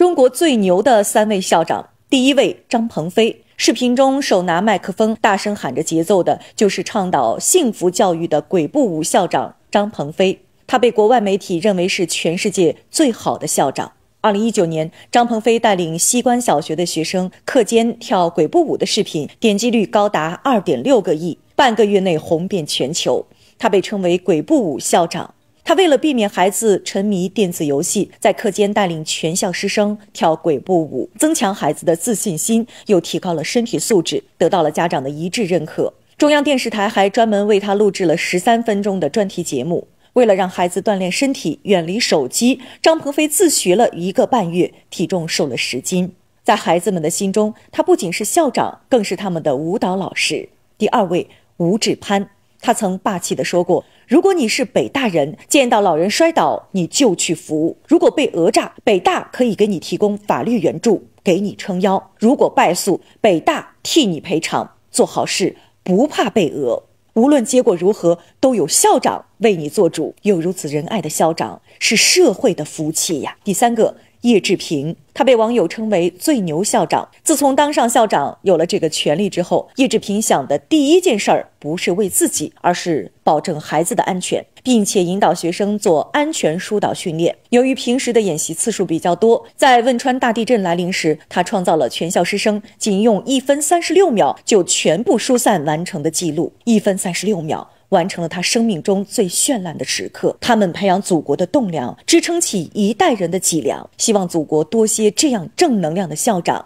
中国最牛的三位校长，第一位张鹏飞。视频中手拿麦克风大声喊着节奏的，就是倡导幸福教育的“鬼步舞”校长张鹏飞。他被国外媒体认为是全世界最好的校长。二零一九年，张鹏飞带领西关小学的学生课间跳鬼步舞的视频，点击率高达二点六个亿，半个月内红遍全球。他被称为“鬼步舞”校长。他为了避免孩子沉迷电子游戏，在课间带领全校师生跳鬼步舞，增强孩子的自信心，又提高了身体素质，得到了家长的一致认可。中央电视台还专门为他录制了十三分钟的专题节目。为了让孩子锻炼身体、远离手机，张鹏飞自学了一个半月，体重瘦了十斤。在孩子们的心中，他不仅是校长，更是他们的舞蹈老师。第二位，吴志攀。他曾霸气地说过：“如果你是北大人，见到老人摔倒，你就去扶；如果被讹诈，北大可以给你提供法律援助，给你撑腰；如果败诉，北大替你赔偿。做好事不怕被讹，无论结果如何，都有校长为你做主。有如此仁爱的校长，是社会的福气呀。”第三个。叶志平，他被网友称为“最牛校长”。自从当上校长，有了这个权利之后，叶志平想的第一件事儿不是为自己，而是保证孩子的安全，并且引导学生做安全疏导训练。由于平时的演习次数比较多，在汶川大地震来临时，他创造了全校师生仅用一分三十六秒就全部疏散完成的记录。一分三十六秒。完成了他生命中最绚烂的时刻。他们培养祖国的栋梁，支撑起一代人的脊梁。希望祖国多些这样正能量的校长。